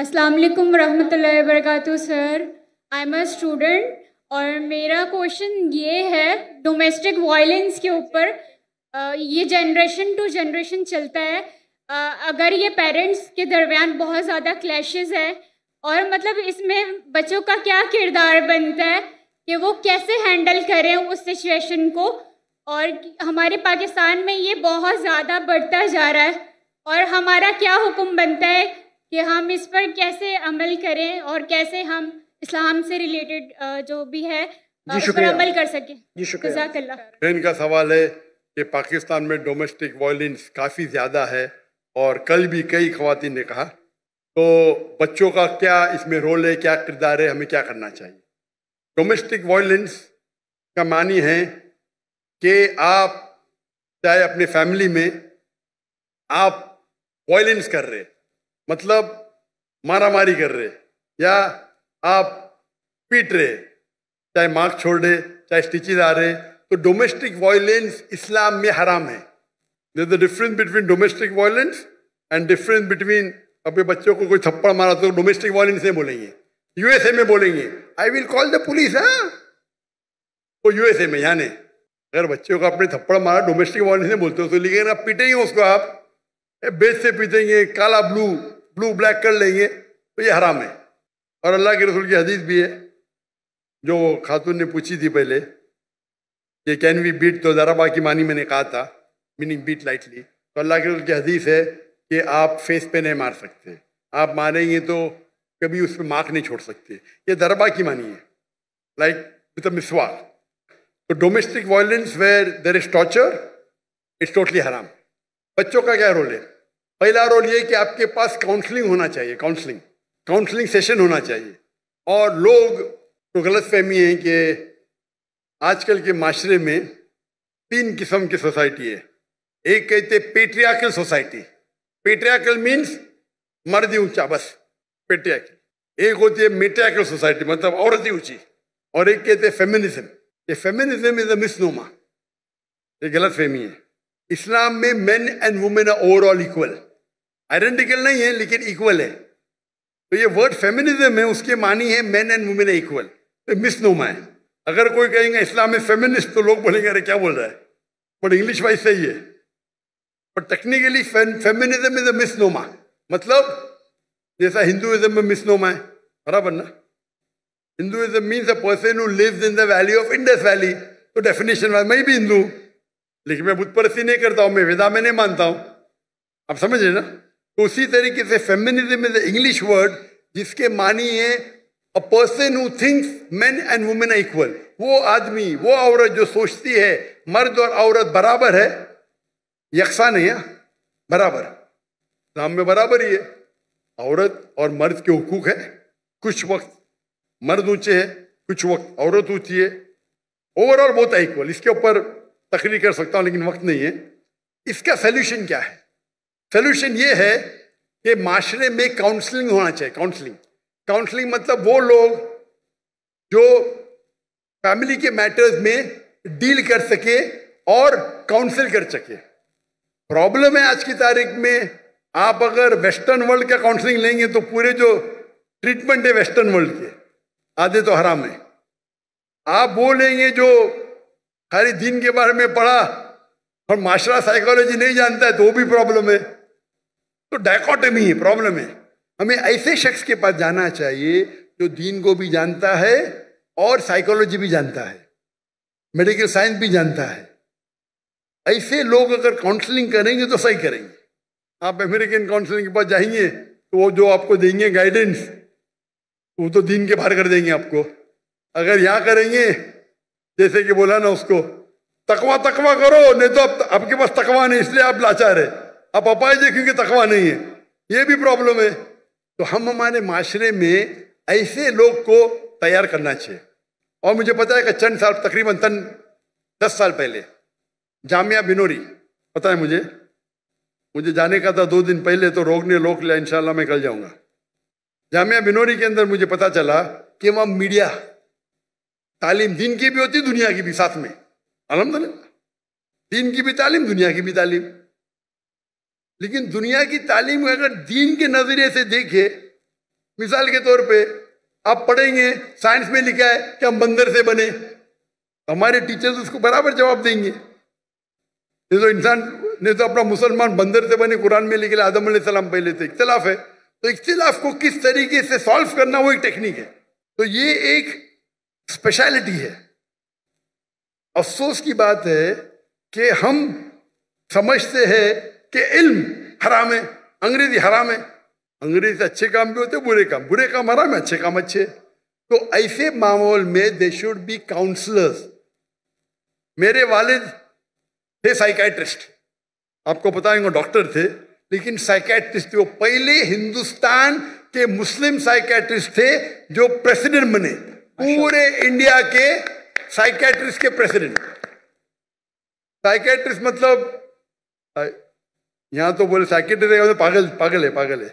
अस्सलाम वालेकुम रहमतुल्लाहि sir I am a student और मेरा क्वेश्चन ये है डोमेस्टिक वायलेंस के ऊपर ये जनरेशन टू जनरेशन चलता है अगर ये पेरेंट्स के दरमियान बहुत ज़्यादा क्लैशेस है और मतलब इसमें बच्चों का क्या किरदार बनता है कि वो कैसे हैंडल करें उस सिचुएशन को और हमारे पाकिस्तान में ये बहुत ज़्यादा बढ़ता जा रहा है और हमारा क्या हुक्म बनता है कि हम इस पर कैसे अमल करें और कैसे हम इस्लाम से रिलेटेड जो भी है जी पर अमल कर सकें जी शुक्रिया का सवाल है कि पाकिस्तान में डोमेस्टिक वायलेंस काफ़ी ज़्यादा है और कल भी कई खातन ने कहा तो बच्चों का क्या इसमें रोल है क्या किरदार है हमें क्या करना चाहिए डोमेस्टिक वायलेंस का मानी है कि आप चाहे अपने फैमिली में आप वायलेंस कर रहे हैं मतलब मारामारी कर रहे या आप पीट रहे चाहे मार्क छोड़ रहे चाहे स्टिचिज आ रहे तो डोमेस्टिक वायलेंस इस्लाम में हराम है the difference between domestic violence and difference between अपने बच्चों को कोई थप्पड़ मारा तो डोमेस्टिक वायलेंस नहीं बोलेंगे यूएसए में बोलेंगे I will call the police है वो यूएसए में यानी नहीं अगर बच्चों को अपने थप्पड़ मारा डोमेस्टिक वायलेंस नहीं बोलते हो तो लेकिन आप पीटेंगे उसको आप बेच से पीटेंगे काला ब्लू ब्लू ब्लैक कर लेंगे तो ये हराम है और अल्लाह के रसूल की हदीस भी है जो खातून ने पूछी थी पहले कि कैन वी बीट तो जरा की मानी मैंने कहा था मीनिंग बीट लाइटली तो अल्लाह के रसूल की हदीस है कि आप फेस पे नहीं मार सकते आप मारेंगे तो कभी उस पर मार्क नहीं छोड़ सकते ये दरबा की मानी है लाइक विद मिसवा तो domestic violence where there is torture it's totally हराम बच्चों का क्या रोल है पहला रोल ये कि आपके पास काउंसलिंग होना चाहिए काउंसलिंग काउंसलिंग सेशन होना चाहिए और लोग तो गलत फहमी है कि आजकल के माशरे में तीन किस्म की सोसाइटी है एक कहते पेट्रियाकल सोसाइटी पेट्रियाकल मीन्स मर्द ऊंचा बस पेट्रियाकल एक होती है मेट्रियाकल सोसाइटी मतलब औरत ही ऊंची और एक कहते हैं फेमिनिज्म ये फेमिनिज्म इज अ मिसनोमा ये गलत फहमी है इस्लाम में men and women are overall equal identical नहीं है लेकिन इक्वल है तो ये वर्ड फेमिनिज्म है उसके मानी है men and women are equal तो मिस नोमा है अगर कोई कहेंगे इस्लाम में फेमिनिस्ट तो लोग बोलेंगे अरे क्या बोल रहा है बट इंग्लिश वाइज सही है but technically feminism is a misnomer मतलब जैसा हिंदुइज्म में मिस नोमा है बराबर ना Hinduism means a person who lives in the valley of Indus valley तो डेफिनेशन वाइज मैं भी हिंदू लेकिन मैं बुत परस्ती नहीं करता हूं मैं वेदा में नहीं मानता हूं आप समझ रहे ना तो उसी तरीके से फेमिनिज्म इज इंग्लिश वर्ड जिसके मानी है a person who thinks man and women are equal वो आदमी वो औरत जो सोचती है मर्द और औरत बराबर है यकसा नहीं है बराबर इस्लाम में बराबर ही है औरत और मर्द के हकूक है कुछ वक्त मर्द ऊंचे है कुछ वक्त औरत ऊंची है ओवरऑल बहुत इक्वल इसके ऊपर तकरीर कर सकता हूँ लेकिन वक्त नहीं है इसका सोल्यूशन क्या है सोल्यूशन ये है कि माशरे में काउंसलिंग होना चाहिए काउंसलिंग काउंसलिंग मतलब वो लोग जो फैमिली के मैटर्स में डील कर सके और काउंसिल कर सके प्रॉब्लम है आज की तारीख में आप अगर वेस्टर्न वर्ल्ड का काउंसलिंग लेंगे तो पूरे जो ट्रीटमेंट है वेस्टर्न वर्ल्ड के आधे तो हराम है आप वो लेंगे जो खाली दिन के बारे में पढ़ा और माशरा साइकोलॉजी नहीं जानता है तो वो भी प्रॉब्लम है तो डायकोटमी है प्रॉब्लम है हमें ऐसे शख्स के पास जाना चाहिए जो दीन को भी जानता है और साइकोलॉजी भी जानता है मेडिकल साइंस भी जानता है ऐसे लोग अगर काउंसलिंग करेंगे तो सही करेंगे आप अमेरिकन काउंसलिंग के पास जाएंगे तो वो जो आपको देंगे गाइडेंस वो तो दीन के बाहर कर देंगे आपको अगर यहाँ करेंगे जैसे कि बोला ना उसको तकवा तकवा करो नहीं तो आपके पास तकवा नहीं इसलिए आप लाचार है आप अपाय देखेंगे तकवा नहीं है ये भी प्रॉब्लम है तो हम हमारे माशरे में ऐसे लोग को तैयार करना चाहिए और मुझे पता है कि चंद साल तकरीबन तन दस साल पहले जामिया बिनोरी पता है मुझे मुझे जाने का था दो दिन पहले तो रोग ने रोक लिया इनशाला मैं कल जाऊंगा जामिया बिनोरी के अंदर मुझे पता चला कि वहाँ मीडिया तालीम दिन की भी होती दुनिया की भी साथ में अलहमदल्ला दिन की भी तालीम दुनिया की भी तालीम लेकिन दुनिया की तालीम अगर दीन के नज़रिए से देखे मिसाल के तौर पे आप पढ़ेंगे साइंस में लिखा है कि हम बंदर से बने हमारे टीचर्स उसको बराबर जवाब देंगे नहीं तो इंसान नहीं तो अपना मुसलमान बंदर से बने कुरान में लिखे आदम सलाम पहले से तो इख्तलाफ है तो इख्तलाफ को किस तरीके से सॉल्व करना वो एक टेक्निक है तो ये एक स्पेशलिटी है अफसोस की बात है कि हम समझते हैं कि इल्म हराम है अंग्रेजी हराम है अंग्रेजी से अच्छे काम भी होते बुरे काम बुरे काम हराम है अच्छे काम अच्छे तो ऐसे माहौल में दे शुड बी काउंसलर्स मेरे वालिद थे साइकेट्रिस्ट आपको पता है वो डॉक्टर थे लेकिन साइकेट्रिस्ट वो पहले हिंदुस्तान के मुस्लिम साइकेट्रिस्ट थे जो प्रेसिडेंट बने पूरे इंडिया के साइकेट्रिस्ट के प्रेसिडेंट साइकेट्रिस्ट मतलब यहां तो बोले साइकेट्रिस्ट पागल पागल है पागल है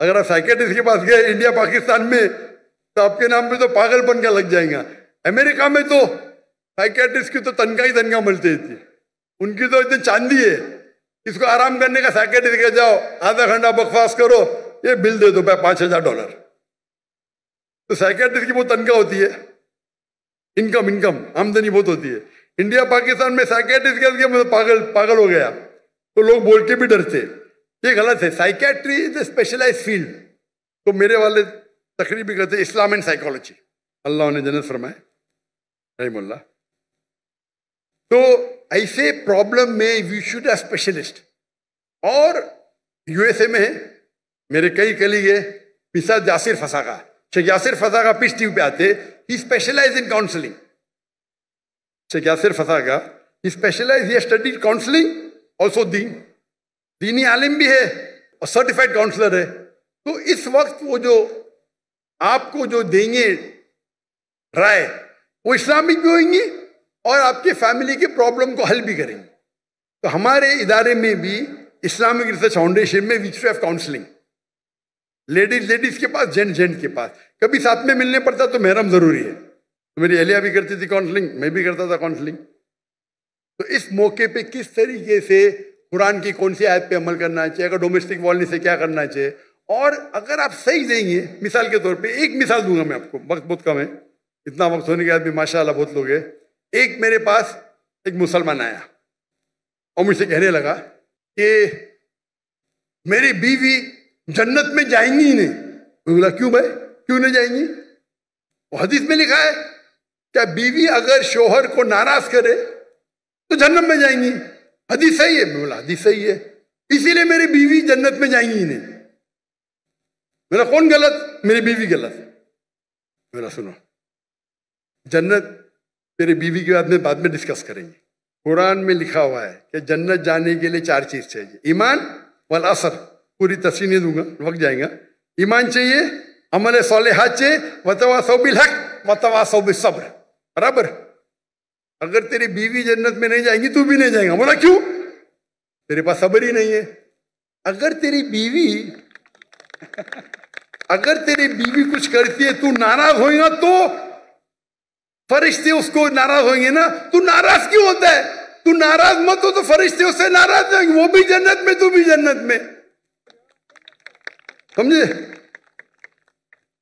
अगर आप साइकेट्रिस्ट के पास गए इंडिया पाकिस्तान में तो आपके नाम पे तो बन का लग जाएगा अमेरिका में तो साइकेट्रिस्ट की तो तनखा ही तनखा मिलती थी उनकी तो इतनी चांदी है इसको आराम करने का साइकेट्रिस्ट के जाओ आधा घंटा बकवास करो ये बिल दे दो पांच हजार डॉलर तो साइकेट्रिस्ट की बहुत तनख्वाह होती है इनकम इनकम आमदनी बहुत होती है इंडिया पाकिस्तान में साइकेट्रिस्ट के मतलब पागल पागल हो गया तो लोग बोल के भी डरते ये गलत है psychiatry is a specialise field तो मेरे वाले तकरीब भी करते इस्लाम एंड साइकोलॉजी अल्लाह ने जन्नत फरमाए रही तो ऐसे प्रॉब्लम में यू शुड अ स्पेशलिस्ट और यूएसए में है मेरे कई कलीग है पिसा जासिर फंसा का है शेख यासिर फजा का पिछली पे आते ही specialise in counselling Sheikh Yasir Faza का ही स्पेशलाइज ये स्टडी काउंसलिंग ऑल्सो दीन दीनी आलिम भी है और सर्टिफाइड काउंसलर है तो इस वक्त वो जो आपको जो देंगे राय वो इस्लामिक भी होंगी और आपके फैमिली के प्रॉब्लम को हल भी करेंगे तो हमारे इदारे में भी इस्लामिक रिसर्च फाउंडेशन में victory of counselling ladies ladies के पास जेंट जेंट के पास कभी साथ में मिलने पड़ता तो महरम जरूरी है तो मेरी अहलिया भी करती थी काउंसलिंग मैं भी करता था काउंसलिंग तो इस मौके पे किस तरीके से कुरान की कौन सी आयत पे अमल करना चाहिए अगर डोमेस्टिक वॉलिस से क्या करना चाहिए और अगर आप सही देंगे मिसाल के तौर पे एक मिसाल दूंगा मैं आपको वक्त बहुत कम है इतना वक्त होने के बाद भी माशाला बहुत लोग हैं एक मेरे पास एक मुसलमान आया और मुझसे कहने लगा कि मेरी बीवी जन्नत में जाएंगी ही नहीं बोला क्यों भाई क्यों नहीं जाएंगी वो हदीस में लिखा है क्या बीवी अगर शोहर को नाराज करे तो जन्नत में जाएंगी हदीस सही है बोला हदीस सही है इसीलिए मेरी बीवी जन्नत में जाएंगी ही नहीं मेरा कौन गलत मेरी बीवी गलत मेरा सुनो जन्नत तेरी बीवी के बाद में बाद में डिस्कस करेंगे कुरान में लिखा हुआ है कि जन्नत जाने के लिए चार चीज चाहिए ईमान वाल असर पूरी तस्वीर नहीं दूंगा वक्त जाएगा ईमान चाहिए अमल सोलह चाहिए वतवा सौबिल हक वतवा सौबिल सब्र बराबर अगर तेरी बीवी जन्नत में नहीं जाएगी तू भी नहीं जाएगा बोला क्यों तेरे पास सब्र ही नहीं है अगर तेरी बीवी अगर तेरी बीवी कुछ करती है तू नाराज होएगा तो फरिश्ते उसको नाराज होंगे ना तू नाराज क्यों होता है तू नाराज मत हो तो फरिश्ते उससे नाराज होंगे वो भी जन्नत में तू भी जन्नत में समझे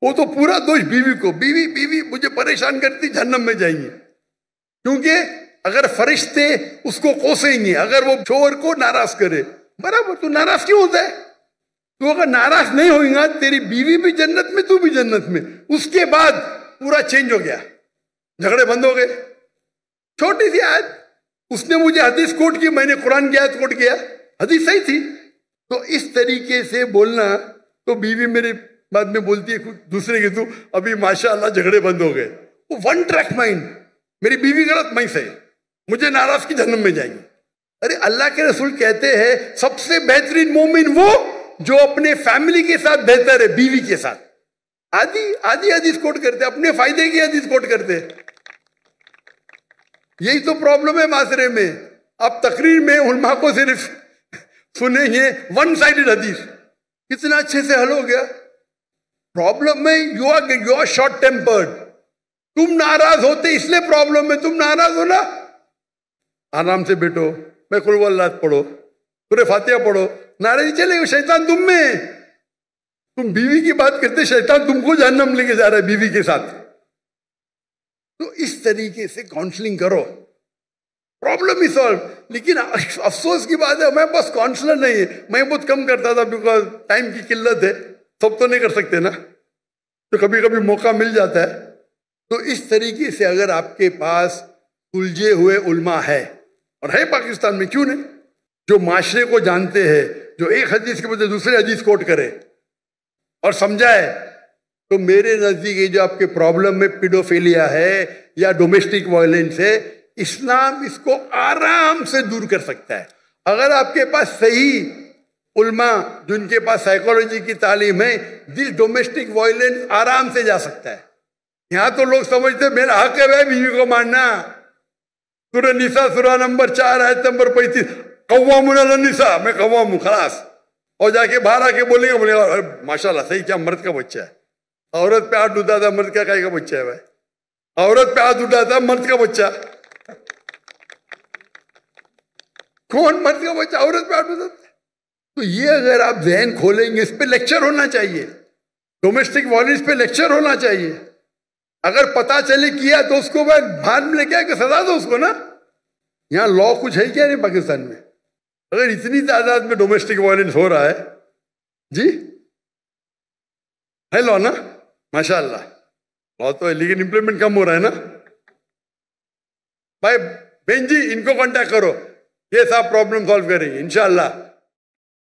वो तो पूरा दोष बीवी को बीवी बीवी मुझे परेशान करती जहन्नम में जाएंगे क्योंकि अगर फरिश्ते उसको कोसेंगे अगर वो चोर को नाराज करे बराबर तू नाराज क्यों होता है तू अगर नाराज नहीं होगा तेरी बीवी भी जन्नत में तू भी जन्नत में उसके बाद पूरा चेंज हो गया झगड़े बंद हो गए छोटी सी आयत उसने मुझे हदीस कोट की मैंने कुरान की आयत कोट किया हदीस सही थी तो इस तरीके से बोलना तो बीवी मेरे बाद में बोलती है दूसरे के तू अभी माशाल्लाह झगड़े बंद हो गए वो वन ट्रैक माइंड मेरी बीवी गलत मई से मुझे नाराज की जन्म में जाएगी अरे अल्लाह के रसूल कहते हैं सबसे बेहतरीन मोमिन वो जो अपने फैमिली के साथ बेहतर है बीवी के साथ आदि आदि आदि कोट करते अपने फायदे की आदि कोट करते यही तो प्रॉब्लम है माशरे में आप तकरीर में उलमा को सिर्फ सुने ये वन साइडेड हदीस कितना अच्छे से हल हो गया प्रॉब्लम में you are you are short tempered तुम नाराज होते इसलिए प्रॉब्लम में तुम नाराज हो ना आराम से बैठो मैं कुलवल्लाद पढ़ो पूरे फातिया पढ़ो नाराजी चले शैतान तुम में तुम बीवी की बात करते शैतान तुमको जहन्नम लेके जा रहा है बीवी के साथ तो इस तरीके से काउंसलिंग करो प्रॉब्लम ही सॉल्व लेकिन अफसोस की बात है मैं बस काउंसलर नहीं है मैं बहुत कम करता था बिकॉज टाइम की किल्लत है सब तो नहीं कर सकते ना तो कभी कभी मौका मिल जाता है तो इस तरीके से अगर आपके पास उलझे हुए उलमा है और है पाकिस्तान में क्यों नहीं जो माशरे को जानते हैं जो एक हदीस के बजाय दूसरे हदीस कोट करे और समझाए तो मेरे नज़दीक ये जो आपके प्रॉब्लम में पिडोफेलिया है या डोमेस्टिक वायलेंस है इस्लाम इसको आराम से दूर कर सकता है अगर आपके पास सही उल्मा जिनके पास साइकोलॉजी की तालीम है दिस डोमेस्टिक वायलेंस आराम से जा सकता है यहाँ तो लोग समझते मेरा हक है भाई बीवी को मारना सुरह निशा सुरह नंबर चार आयत नंबर पैंतीस कौवा मुना निशा मैं कौवा मुँ खलास और जाके बाहर आके बोलेगा बोलेगा अरे सही क्या मर्द का बच्चा है औरत पे हाथ उठाता मर्द का काय का बच्चा है भाई औरत पे हाथ उठाता मर्द का बच्चा कौन मर हो बच्चा औरत पे आठ तो ये अगर आप जहन खोलेंगे इस पर लेक्चर होना चाहिए डोमेस्टिक वायलेंस पे लेक्चर होना चाहिए अगर पता चले किया तो उसको मैं भान में लेके आके सजा दो उसको ना यहाँ लॉ कुछ है क्या नहीं पाकिस्तान में अगर इतनी तादाद में डोमेस्टिक वायलेंस हो रहा है जी है लॉ ना माशाल्लाह लॉ तो है लेकिन इंप्लीमेंट कम हो रहा है ना भाई बेन जी इनको कांटेक्ट करो ये सब प्रॉब्लम सॉल्व करेगी इंशाल्लाह